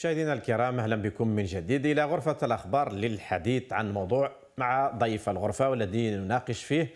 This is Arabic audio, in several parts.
مشاهدينا الكرام اهلا بكم من جديد الى غرفه الاخبار للحديث عن موضوع مع ضيف الغرفه والذي نناقش فيه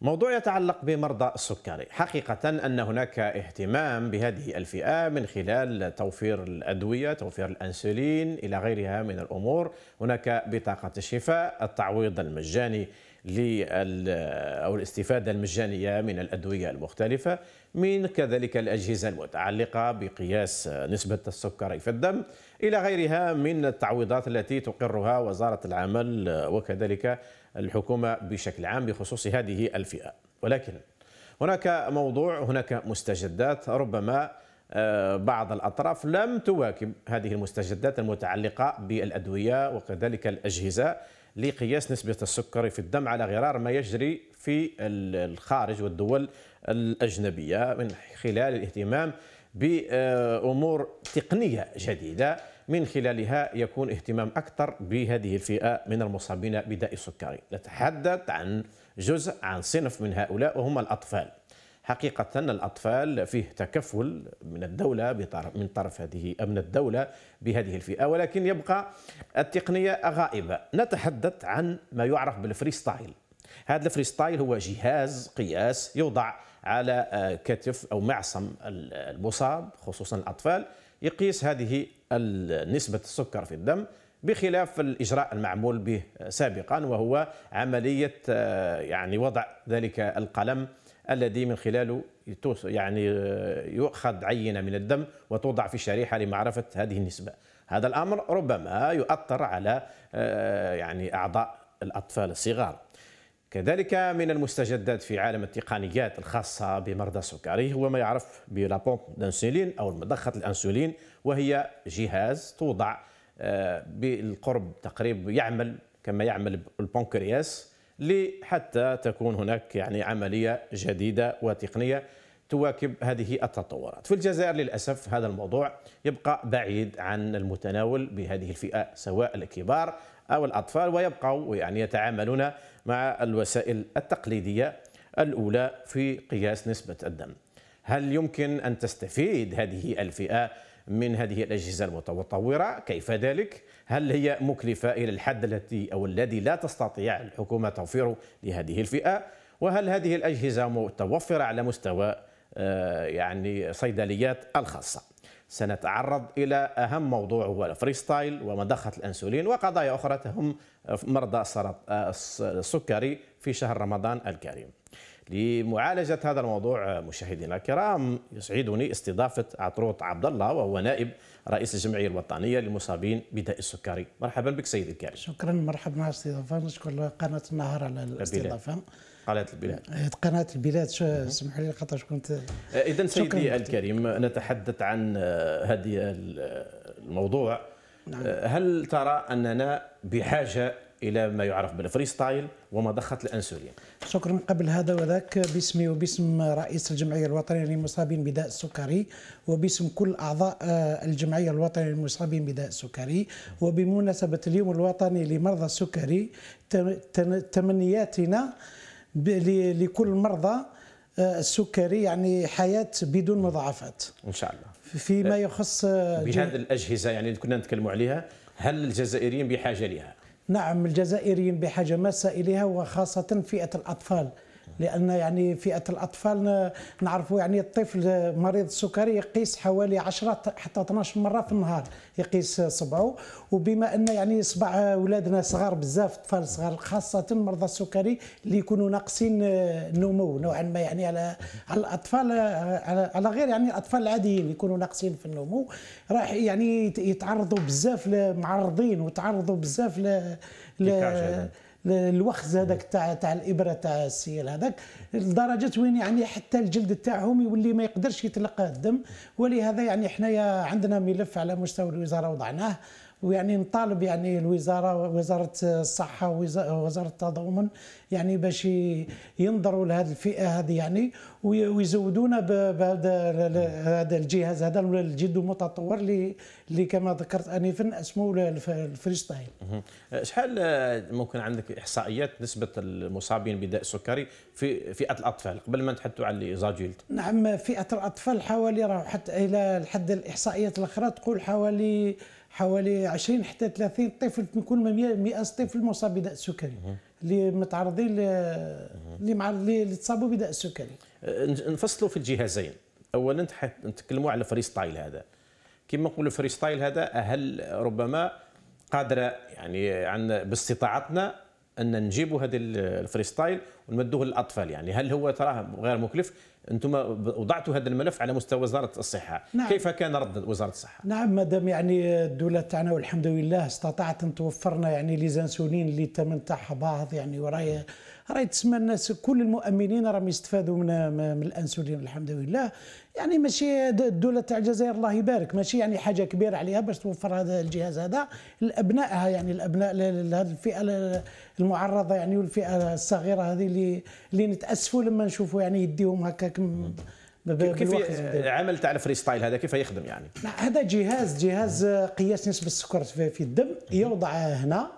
موضوع يتعلق بمرضى السكري حقيقة أن هناك اهتمام بهذه الفئة من خلال توفير الأدوية توفير الأنسولين إلى غيرها من الأمور هناك بطاقة الشفاء التعويض المجاني أو الاستفادة المجانية من الأدوية المختلفة من كذلك الأجهزة المتعلقة بقياس نسبة السكر في الدم إلى غيرها من التعويضات التي تقرها وزارة العمل وكذلك الحكومة بشكل عام بخصوص هذه الفئة ولكن هناك موضوع هناك مستجدات ربما آه، بعض الأطراف لم تواكب هذه المستجدات المتعلقة بالأدوية وكذلك الأجهزة لقياس نسبة السكر في الدم على غرار ما يجري في الخارج والدول الأجنبية من خلال الاهتمام بأمور تقنية جديدة من خلالها يكون اهتمام أكثر بهذه الفئة من المصابين بداء السكري نتحدث عن جزء عن صنف من هؤلاء وهم الأطفال حقيقة الأطفال فيه تكفل من الدولة من طرف هذه أمن الدولة بهذه الفئة ولكن يبقى التقنية غائبة نتحدث عن ما يعرف بالفريستايل هذا الفريستايل هو جهاز قياس يوضع على آه، كتف أو معصم المصاب خصوصا الأطفال يقيس هذه نسبة السكر في الدم بخلاف الإجراء المعمول به سابقا وهو عملية آه، يعني وضع ذلك القلم الذي من خلاله يعني آه، يؤخذ عينة من الدم وتوضع في شريحة لمعرفة هذه النسبة هذا الأمر ربما يؤثر على يعني أعضاء الأطفال الصغار كذلك من المستجدات في عالم التقنيات الخاصة بمرضى السكري هو ما يعرف بلابومب دانسولين أو مضخة الأنسولين وهي جهاز توضع آه، بالقرب تقريب يعمل كما يعمل البنكرياس لحتى تكون هناك يعني عملية جديدة وتقنية تواكب هذه التطورات في الجزائر للأسف هذا الموضوع يبقى بعيد عن المتناول بهذه الفئة سواء الكبار أو الأطفال ويبقوا يعني يتعاملون مع الوسائل التقليدية الأولى في قياس نسبة الدم هل يمكن أن تستفيد هذه الفئة من هذه الأجهزة المتطورة كيف ذلك؟ هل هي مكلفة إلى الحد التي أو الذي لا تستطيع الحكومة توفيره لهذه الفئة؟ وهل هذه الأجهزة متوفرة على مستوى آه، يعني صيدليات الخاصة؟ سنتعرض إلى أهم موضوع هو الفريستايل ومضخة الأنسولين وقضايا أخرى تهم مرضى السكري في شهر رمضان الكريم لمعالجة هذا الموضوع مشاهدينا الكرام يسعدني استضافة عطروط عبد الله وهو نائب رئيس الجمعية الوطنية للمصابين بداء السكري مرحبا بك سيدي الكريم شكرا مرحبا مع الاستضافة نشكر قناة النهار على الاستضافة قناه البلاد إيه، قناه البلاد اسمح لي خاطر كنت آه، اذا سيدي الكريم نتحدث عن آه، هذه آه، الموضوع نعم. هل ترى اننا بحاجه الى ما يعرف بالفري ستايل ومضخه الانسولين شكرا قبل هذا وذاك باسمي وباسم رئيس الجمعيه الوطنيه للمصابين بداء السكري وباسم كل اعضاء الجمعيه الوطنيه للمصابين بداء السكري وبمناسبه اليوم الوطني لمرضى السكري تمنياتنا لكل مرضى آه، السكري يعني حياه بدون مضاعفات ان شاء الله فيما يخص آه، بهذه الاجهزه يعني اللي كنا نتكلم عليها هل الجزائريين بحاجه لها نعم الجزائريين بحاجه ماسه اليها وخاصه فئه الاطفال لان يعني فئه الاطفال نعرفوا يعني الطفل مريض السكري يقيس حوالي 10 حتى 12 مره في النهار يقيس صبعه وبما ان يعني صبع اولادنا صغار بزاف اطفال صغار خاصه مرضى السكري اللي يكونوا ناقصين النمو نوعا ما يعني على على الاطفال على غير يعني الاطفال العاديين يكونوا ناقصين في النمو راح يعني يتعرضوا بزاف معرضين وتعرضوا بزاف ل الوخز هذاك تاع تاع الابره تاع السيل هذاك لدرجه وين يعني حتى الجلد تاعهم يولي ما يقدرش يتلقى الدم ولهذا يعني حنايا عندنا ملف على مستوى الوزاره وضعناه ويعني نطالب يعني الوزاره وزاره الصحه ووزاره التضامن يعني باش ينظروا لهذه الفئه هذه يعني ويزودونا بهذا هذا الجهاز هذا الجد المتطور اللي اللي كما ذكرت انفا اسمه الفريستايل. شحال ممكن عندك احصائيات نسبه المصابين بداء السكري في فئه الاطفال قبل ما نتحدثوا على ليزاجيلت؟ نعم فئه الاطفال حوالي راه حتى الى الحد الاحصائيات الاخرى تقول حوالي حوالي 20 حتى 30 طفل من كل 100 طفل مصاب بداء السكري اللي متعرضين اللي مع اللي تصابوا بداء السكري أه، نفصلوا في الجهازين اولا نتكلموا على الفري ستايل هذا كما نقولوا الفري ستايل هذا هل ربما قادره يعني عن باستطاعتنا ان نجيبوا هذا الفري ستايل ونمدوه للاطفال يعني هل هو تراه غير مكلف انتم وضعتوا هذا الملف على مستوى وزاره الصحه نعم. كيف كان رد وزاره الصحه نعم مدام يعني الدوله تاعنا والحمد لله استطاعت ان توفرنا يعني لي زانسولين اللي تم تاعها بعض يعني وراي راهي تسمى الناس كل المؤمنين راهم يستفادوا من من الانسولين الحمد لله يعني ماشي الدوله تاع الجزائر الله يبارك ماشي يعني حاجه كبيره عليها باش توفر هذا الجهاز هذا لابنائها يعني الابناء لهذه الفئه المعرضه يعني والفئه الصغيره هذه اللي اللي نتاسفوا لما نشوفوا يعني يديهم هكاك كيف العمل تاع الفري ستايل هذا كيف يخدم يعني؟ هذا جهاز جهاز قياس نسبه السكر في الدم يوضع هنا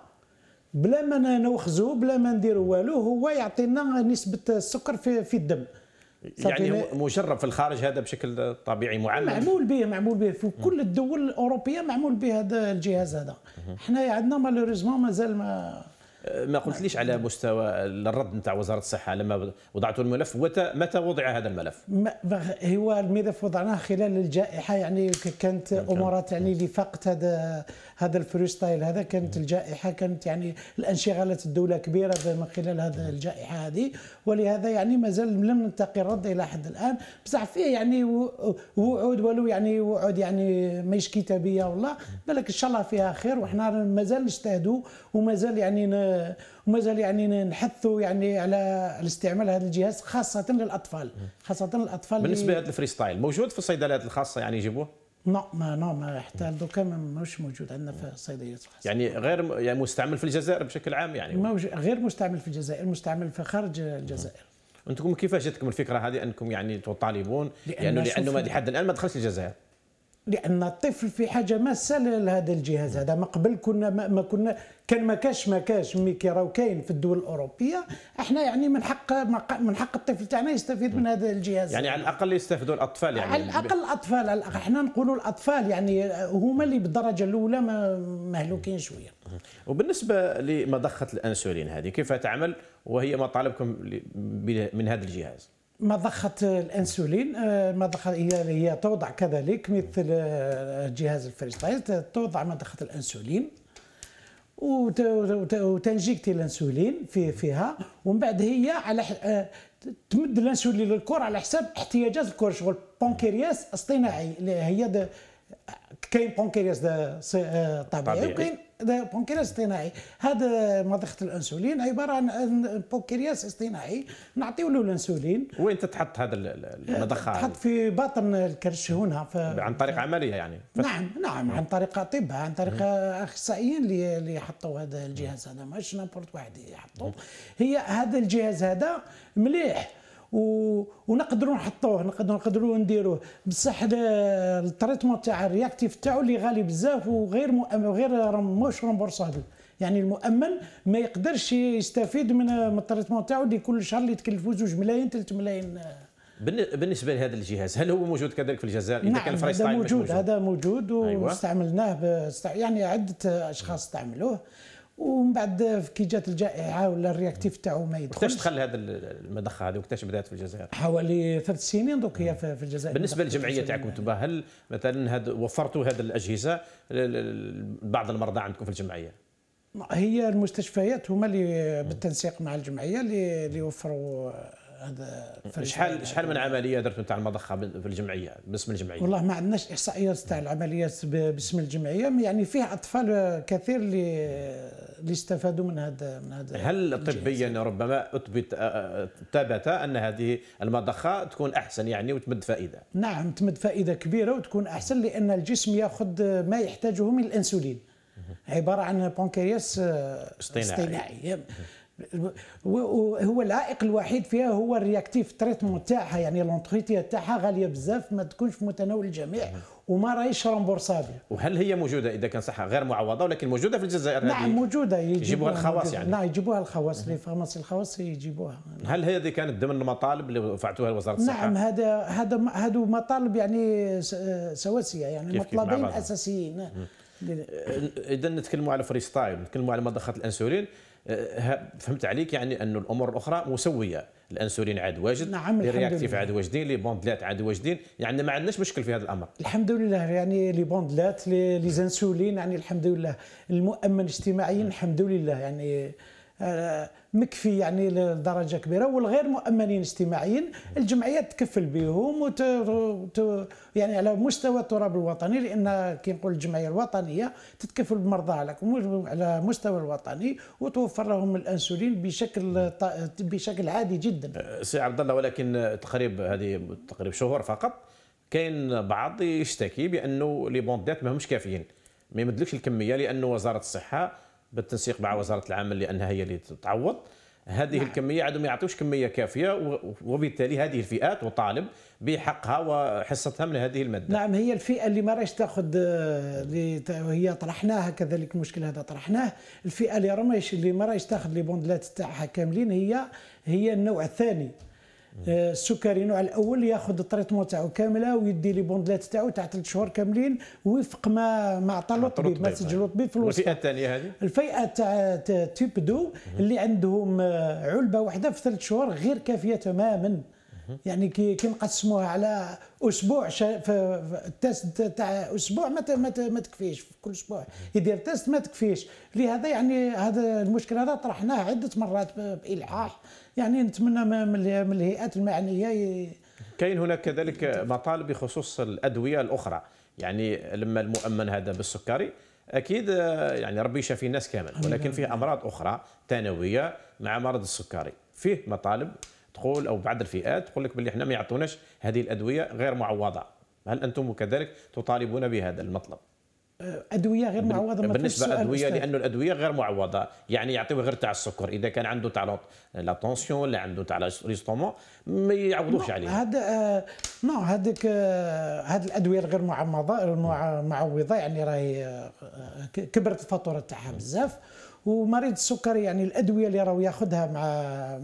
بلا ما نوخزو بلا ما نديرو والو هو يعطينا نسبه السكر في, في الدم يعني مجرب في الخارج هذا بشكل طبيعي معمم معمول به معمول به في كل الدول الاوروبيه معمول به هذا الجهاز هذا حنايا عندنا مالوريزمون مازال ما ما قلتليش على مستوى الرد نتاع وزاره الصحه لما وضعتوا الملف متى وضع هذا الملف؟ هو الملف وضعناه خلال الجائحه يعني كانت نعم، امورات يعني اللي فقت هذا هذا الفري ستايل هذا كانت نعم. الجائحه كانت يعني الانشغالات الدوله كبيره من خلال هذا نعم. الجائحه هذه ولهذا يعني مازال لم نلتقي الرد الى حد الان بصح فيه يعني وعود ولو يعني وعود يعني ماهيش كتابيه والله بالك ان شاء الله فيها خير وحنا مازال نجتهدوا ومازال يعني ومازال يعني نحثوا يعني على استعمال هذا الجهاز خاصه للاطفال خاصه للاطفال بالنسبه لهذا الفري ستايل موجود في الصيدليات الخاصه يعني يجيبوه لا ما نو ما حتى دوكا ماهوش موجود عندنا في الصيدليات الخاصه يعني غير يعني مستعمل في الجزائر بشكل عام يعني غير مستعمل في الجزائر مستعمل في خارج الجزائر انتم كيفاش جاتكم الفكره هذه انكم يعني تطالبون لانه لانه لحد الان ما دخلش الجزائر لان الطفل في حاجه ماسه لهذا الجهاز هذا ما قبل كنا ما, ما كنا كان ما كاش ما كاش مي كي راهو كاين في الدول الاوروبيه احنا يعني من حق من حق الطفل تاعنا يستفيد من هذا الجهاز يعني على الاقل يستفيدوا الاطفال يعني على الاقل الاطفال على الأقل احنا نقولوا الاطفال يعني هما اللي بالدرجه الاولى مهلوكين شويه وبالنسبه لمضخه الانسولين هذه كيف تعمل وهي مطالبكم من هذا الجهاز مضخة الأنسولين آه، مضخة هي هي توضع كذلك مثل آه، جهاز الفريستايل توضع مضخة الأنسولين وتنجيكتي الانسولين في فيها ومن بعد هي على آه، تمد الانسولين للكور على حساب احتياجات الكور شغل بونكرياس اصطناعي هي كاين بونكرياس طبيعي وكاين بونكرياس اصطناعي هذا مضخه الانسولين عباره عن بونكرياس اصطناعي نعطيو له الانسولين وين تتحط هذا المضخه تحط في باطن الكرش هنا ف... عن طريق عمليه يعني ف... نعم نعم عن طريق اطباء عن طريق اخصائيين اللي اللي حطوا هذا الجهاز هذا ماشي نابورت واحد يحطوه هي هذا الجهاز هذا مليح و... ونقدروا نحطوه نقدروا نقدروا نديروه بصح التريتمون تاع الرياكتيف تاعو اللي غالي بزاف وغير مؤمن غير مش رمبورسابل يعني المؤمن ما يقدرش يستفيد من التريتمون تاعو اللي كل شهر اللي يتكلفوا زوج ملايين ثلاث ملايين بالنسبه لهذا الجهاز هل هو موجود كذلك في الجزائر اذا نعم كان فري موجود, موجود هذا موجود أيوة. واستعملناه أيوة. يعني عده اشخاص استعملوه ومن بعد كي جات الجائحه ولا الرياكتيف تاعو ما يدخلش وقتاش دخل هذا المضخه هذه وقتاش بدات في الجزائر؟ حوالي ثلاث سنين دوك هي في الجزائر بالنسبه للجمعيه تاعكم انتم هل مثلا هاد وفرتوا هذه الاجهزه لبعض المرضى عندكم في الجمعيه؟ هي المستشفيات هما اللي بالتنسيق مع الجمعيه اللي يوفروا هذا شحال شحال من عمليه درتوا تاع المضخه في الجمعيه باسم الجمعيه؟ والله ما عندناش احصائيات تاع العمليات باسم الجمعيه يعني فيه اطفال كثير اللي اللي استفادوا من هذا من هذا هل طبيا ربما اثبت ثبت ان هذه المضخه تكون احسن يعني وتمد فائده؟ نعم تمد فائده كبيره وتكون احسن لان الجسم ياخذ ما يحتاجه من الانسولين عباره عن بنكرياس اصطناعي آه، هو العائق الوحيد فيها هو الرياكتيف تريتمون تاعها يعني لونتريتي تاعها غاليه بزاف ما تكونش في متناول الجميع وما راهيش رامبورسابل وهل هي موجوده اذا كان صح غير معوضه ولكن موجوده في الجزائر نعم موجوده يجيبوها الخواص يعني نعم يجيبوها الخواص لي فارماسي الخواص يجيبوها هل هذه كانت ضمن المطالب اللي رفعتوها لوزاره الصحه نعم هذا هذا هذو مطالب يعني سواسيه يعني مطلبين نعم، نعم. اساسيين اذا نتكلموا على فريستايل نتكلموا على مضخه الانسولين آه، فهمت عليك يعني أن الأمور الأخرى مسوية الانسولين عاد واجد نعم الرياكتيف عاد واجدين لي بوندلات عاد واجدين يعني ما عندناش مشكل في هذا الامر الحمد لله يعني لي بوندلات لي زانسولين يعني الحمد لله المؤمن الاجتماعي الحمد لله يعني آه، مكفي يعني لدرجه كبيره والغير مؤمنين اجتماعيا الجمعيه تكفل بهم وت... وت... يعني على مستوى التراب الوطني لان كي نقول الجمعيه الوطنيه تتكفل بمرضاها على مستوى الوطني وتوفر لهم الانسولين بشكل بشكل عادي جدا. أه، سي عبد الله ولكن تقريب هذه تقريب شهور فقط كاين بعض يشتكي بانه لي بوندات ماهمش كافيين ما يمدلكش الكميه لانه وزاره الصحه بالتنسيق مع وزاره العمل لانها هي اللي تعوض هذه نعم. الكميه عندهم يعطيوش كميه كافيه وبالتالي هذه الفئات وطالب بحقها وحصتها من هذه الماده. نعم هي الفئه اللي ما راهيش تاخذ آه، هي طرحناها كذلك المشكل هذا طرحناه، الفئه اللي راهيش اللي ما راهيش تاخذ لي بوندلات تاعها كاملين هي هي النوع الثاني. آه، السكري نوع الاول ياخذ التريتمون تاعو كامله ويدي لي بوندلات تاعو تاع ثلاث شهور كاملين وفق ما ما عطى له الطبيب ما سجلو أيوة. الطبيب في الوسط الفئه الثانيه هذه الفئه تاع تيب دو اللي عندهم آه، علبه واحده في ثلاث شهور غير كافيه تماما يعني كي كي نقسموها على اسبوع في التست تاع اسبوع ما ما تكفيش في كل اسبوع يدير تيست ما تكفيش لهذا يعني هذا المشكل هذا طرحناه عده مرات بالحاح يعني نتمنى من الهيئات المعنيه ي... كاين هناك كذلك مطالب بخصوص الادويه الاخرى يعني لما المؤمن هذا بالسكري اكيد آه، يعني ربي يشافي الناس كامل ولكن فيه امراض اخرى ثانويه مع مرض السكري فيه مطالب تقول او بعض الفئات تقول لك باللي احنا ما يعطوناش هذه الادويه غير معوضه هل انتم كذلك تطالبون بهذا المطلب أه، ادويه غير معوضه بالنسبه ادويه لانه الادويه غير معوضه يعني يعطيوه غير تاع السكر اذا كان عنده تاع لا طونسيون ولا عنده تاع ريستومون ما يعوضوش عليه هذا أه، نو هذيك أه، هذه الادويه الغير معوضه المعوضه يعني راهي كبرت الفاتوره تاعها بزاف ومريض السكري يعني الادويه اللي راهو ياخذها مع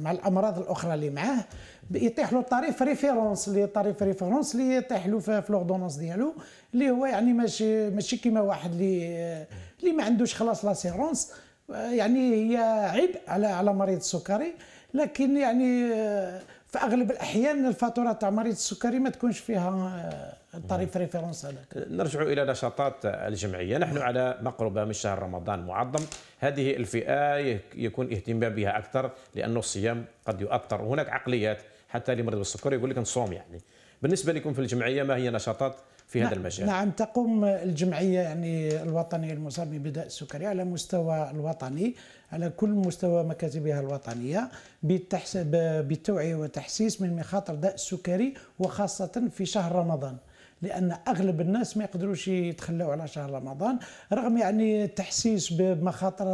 مع الامراض الاخرى اللي معاه يطيح له طريف ريفيرونس اللي طريف ريفيرونس اللي يطيح له في لوردونونس ديالو اللي هو يعني ماشي ماشي كيما واحد اللي اللي ما عندوش خلاص لاسيرونس يعني هي عبء على على مريض السكري لكن يعني فاغلب الاحيان الفاتوره تاع مريض السكري ما تكونش فيها آه، طريف نعم. ريفيرونس هذاك نرجع الى نشاطات الجمعيه نحن على مقربه من شهر رمضان معظم هذه الفئه يكون اهتمام بها اكثر لانه الصيام قد يؤثر وهناك عقليات حتى لمرض السكري يقول لك نصوم يعني بالنسبه لكم في الجمعيه ما هي نشاطات في هذا نعم، المجال نعم تقوم الجمعية يعني الوطنية المساهمة بداء السكري على مستوى الوطني على كل مستوى مكاتبها الوطنية بالتوعية وتحسيس من مخاطر داء السكري وخاصة في شهر رمضان لان اغلب الناس ما يقدروش يتخلوا على شهر رمضان رغم يعني التحسيس بمخاطر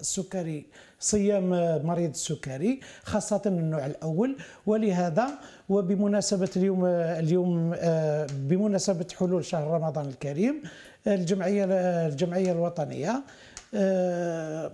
السكري صيام مريض السكري خاصه النوع الاول ولهذا وبمناسبه اليوم اليوم آه، بمناسبه حلول شهر رمضان الكريم الجمعيه الجمعيه الوطنيه آه،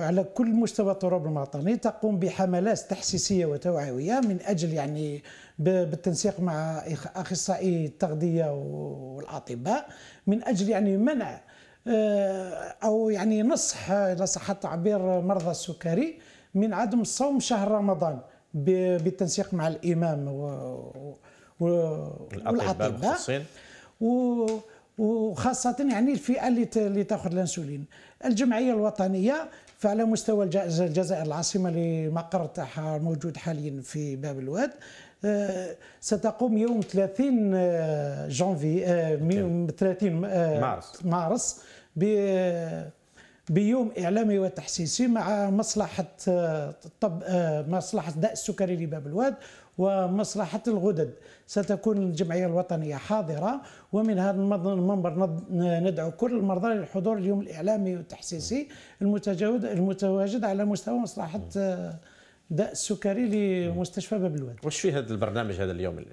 على كل مستوى التراب الوطني تقوم بحملات تحسيسيه وتوعويه من اجل يعني بالتنسيق مع اخصائي التغذيه والاطباء من اجل يعني منع آه، او يعني نصح اذا صح التعبير مرضى السكري من عدم صوم شهر رمضان بالتنسيق مع الامام والاطباء وخاصة يعني الفئة اللي تاخذ الانسولين. الجمعية الوطنية فعلى مستوى الجزائر العاصمة مقر تاعها موجود حاليا في باب الواد آه، ستقوم يوم 30 آه، جانفي 30 آه، مارس مارس بيوم اعلامي وتحسيسي مع مصلحه الطب مصلحه داء السكري لباب الواد ومصلحه الغدد ستكون الجمعيه الوطنيه حاضره ومن هذا المنبر ندعو كل المرضى للحضور اليوم الاعلامي والتحسيسي المتواجد على مستوى مصلحه داء السكري لمستشفى باب الواد واش في هذا البرنامج هذا اليوم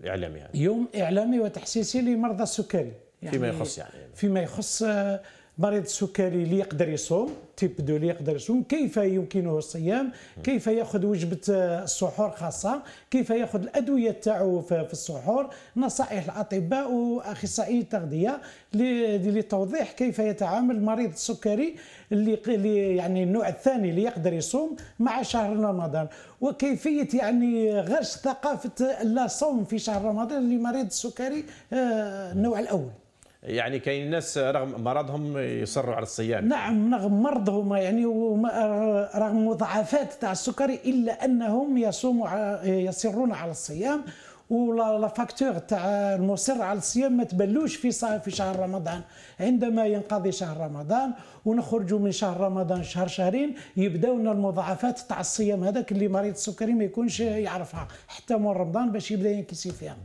الاعلامي هذا يوم اعلامي وتحسيسي لمرضى السكري يعني فيما يخص يعني فيما يخص آه، مريض السكري اللي يقدر يصوم تيب دو اللي يقدر يصوم كيف يمكنه الصيام كيف ياخذ وجبه آه، السحور خاصه كيف ياخذ الادويه تاعو في السحور نصائح الاطباء واخصائي التغذيه لتوضيح كيف يتعامل مريض السكري اللي يعني النوع الثاني اللي يقدر يصوم مع شهر رمضان وكيفيه يعني غرس ثقافه لا صوم في شهر رمضان لمريض السكري آه، النوع الاول يعني كاين الناس رغم مرضهم يصروا على الصيام نعم رغم مرضهم يعني رغم مضاعفات تاع السكري الا انهم يصوموا يصرون على الصيام ولا فاكتور تاع المصر على الصيام ما تبلوش في في شهر رمضان عندما ينقضي شهر رمضان ونخرجوا من شهر رمضان شهر شهرين يبداونا المضاعفات تاع الصيام هذاك اللي مريض السكري ما يكونش يعرفها حتى من رمضان باش يبدا ينكسي فيها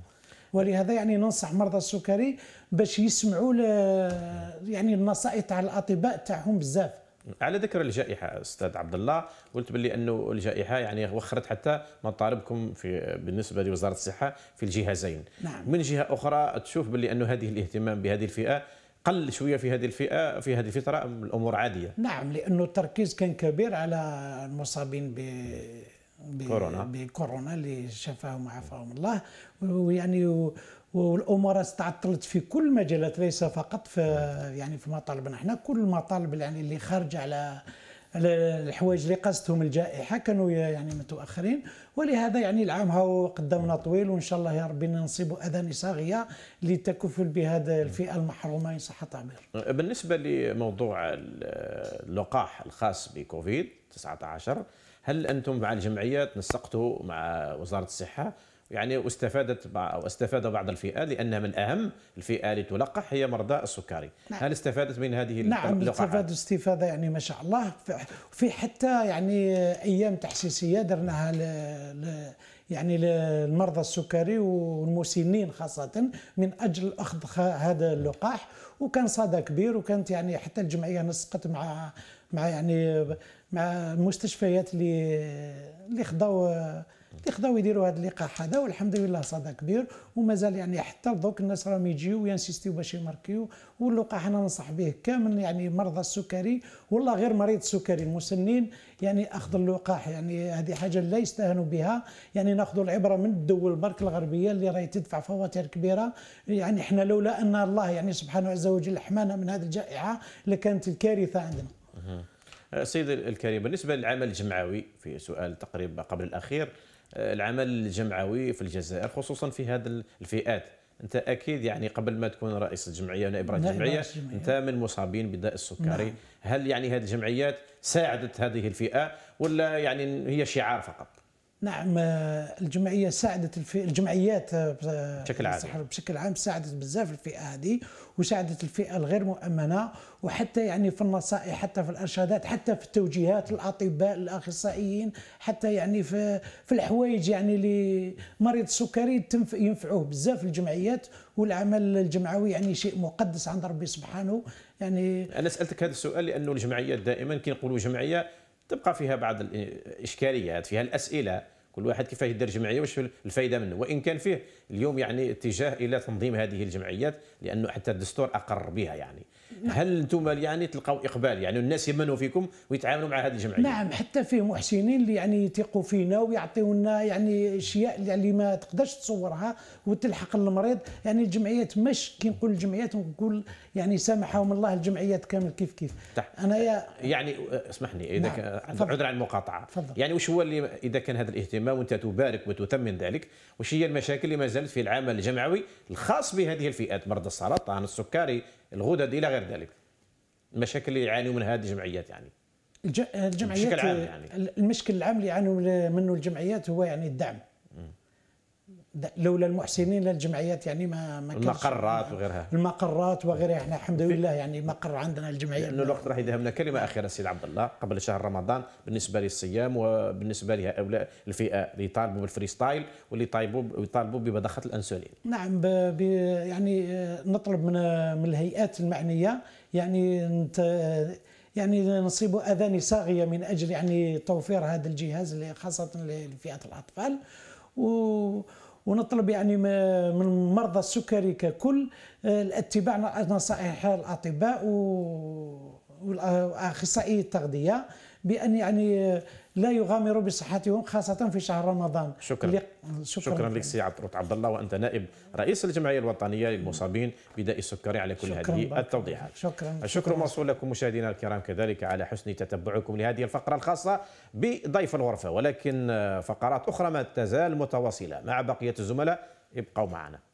ولهذا يعني ننصح مرضى السكري باش يسمعوا يعني النصائح تاع الاطباء تاعهم بزاف على ذكر الجائحه استاذ عبد الله قلت بلي انه الجائحه يعني وخرت حتى مطالبكم في بالنسبه لوزاره الصحه في الجهازين نعم. من جهه اخرى تشوف بلي انه هذه الاهتمام بهذه الفئه قل شويه في هذه الفئه في هذه الفتره الامور عاديه نعم لانه التركيز كان كبير على المصابين ب كورونا بكورونا اللي شفاهم وعافاهم الله ويعني والامور تعطلت في كل المجالات ليس فقط في يعني في مطالبنا احنا كل المطالب يعني اللي خارجه على الحوايج اللي قاستهم الجائحه كانوا يعني متاخرين ولهذا يعني العام هو قدامنا طويل وان شاء الله يا ربي نصيب اذان صاغيه لتكفل بهذا الفئه المحرومه ان صح التعبير. بالنسبه لموضوع اللقاح الخاص بكوفيد 19 هل انتم مع الجمعيات تنسقتوا مع وزاره الصحه يعني واستفادت او استفاد بعض الفئه لان من اهم الفئه اللي تلقح هي مرضى السكري نعم. هل استفادت من هذه نعم اللقاحات؟ استفادوا استفاده يعني ما شاء الله في حتى يعني ايام تحسيسيه درناها ل... ل... يعني للمرضى السكري والمسنين خاصة من أجل أخذ هذا اللقاح وكان صدى كبير وكانت يعني حتى الجمعية نسقت مع مع يعني مع المستشفيات اللي اللي خضوا خداو يديروا هذا اللقاح هذا والحمد لله صدى كبير ومازال يعني حتى دوك الناس راهم يجيو وينسيستيو باش يماركيو واللقاح انا ننصح به كامل يعني مرضى السكري والله غير مريض السكري المسنين يعني اخذ اللقاح يعني هذه حاجه لا يستهانوا بها يعني ناخذوا العبره من الدول برك الغربيه اللي راهي تدفع فواتير كبيره يعني احنا لولا ان الله يعني سبحانه عز وجل حمانا من هذه الجائحه لكانت الكارثه عندنا. أه، سيد الكريم بالنسبه للعمل الجمعوي في سؤال تقريبا قبل الاخير العمل الجمعوي في الجزائر خصوصا في هذه الفئات انت اكيد يعني قبل ما تكون رئيس الجمعيه ونائب رئيس الجمعيه انت من مصابين بداء السكري نعم. هل يعني هذه الجمعيات ساعدت هذه الفئه ولا يعني هي شعار فقط نعم آه، الجمعيه ساعدت الفئ... الجمعيات آه، بشكل عام بشكل عام ساعدت بزاف الفئه هذه وساعدت الفئه الغير مؤمنه وحتى يعني في النصائح حتى في الارشادات حتى في التوجيهات الاطباء الاخصائيين حتى يعني في في الحوايج يعني اللي مريض السكري ينفعوه بزاف الجمعيات والعمل الجمعوي يعني شيء مقدس عند ربي سبحانه يعني انا سالتك هذا السؤال لانه الجمعيات دائما كي نقولوا جمعيه تبقى فيها بعض الاشكاليات فيها الاسئله كل واحد كيفاش يدير جمعيه واش الفائده منه وان كان فيه اليوم يعني اتجاه الى تنظيم هذه الجمعيات لانه حتى الدستور اقر بها يعني هل انتم يعني تلقاو اقبال يعني الناس يمنوا فيكم ويتعاملوا مع هذه الجمعيه نعم حتى فيه محسنين اللي يعني يثقوا فينا ويعطيونا يعني اشياء اللي ما تقدرش تصورها وتلحق المريض يعني الجمعيات مش كي نقول الجمعيات نقول يعني سامحهم الله الجمعيات كامل كيف كيف طح. طيب. انا يا يعني اسمح لي اذا نعم. كان عذر عن المقاطعه فضل. يعني واش هو اللي اذا كان هذا الاهتمام وانت تبارك وتثمن ذلك واش هي المشاكل اللي ما زالت في العمل الجمعوي الخاص بهذه الفئات مرضى السرطان السكري الغدد الى غير ذلك المشاكل اللي يعانوا منها هذه الجمعيات يعني الجمعيات بشكل عام يعني المشكل العام اللي يعانوا منه الجمعيات هو يعني الدعم لولا المحسنين للجمعيات يعني ما ما المقرات وغيرها المقرات وغيرها احنا الحمد لله يعني مقر عندنا الجمعيه لانه الوقت راح يدهمنا كلمه اخيره سيد عبد الله قبل شهر رمضان بالنسبه للصيام وبالنسبه لهؤلاء الفئه اللي يطالبوا بالفري ستايل واللي يطالبوا يطالبوا ببضاخه الانسولين نعم يعني آه، نطلب من آه، من الهيئات المعنيه يعني انت آه، يعني نصيب اذان صاغيه من اجل يعني توفير هذا الجهاز خاصه لفئه الاطفال و ونطلب يعني من مرضى السكري ككل آه، الاتباع نصائح الاطباء واخصائي التغذيه بان يعني آه، لا يغامر بصحتهم خاصة في شهر رمضان شكرا اللي... شكرا, شكرا لك سي عبد الله وأنت نائب رئيس الجمعية الوطنية للمصابين بداء السكري على كل هذه التوضيحات شكرا الشكر موصول لكم مشاهدينا الكرام كذلك على حسن تتبعكم لهذه الفقرة الخاصة بضيف الغرفة ولكن فقرات أخرى ما تزال متواصلة مع بقية الزملاء ابقوا معنا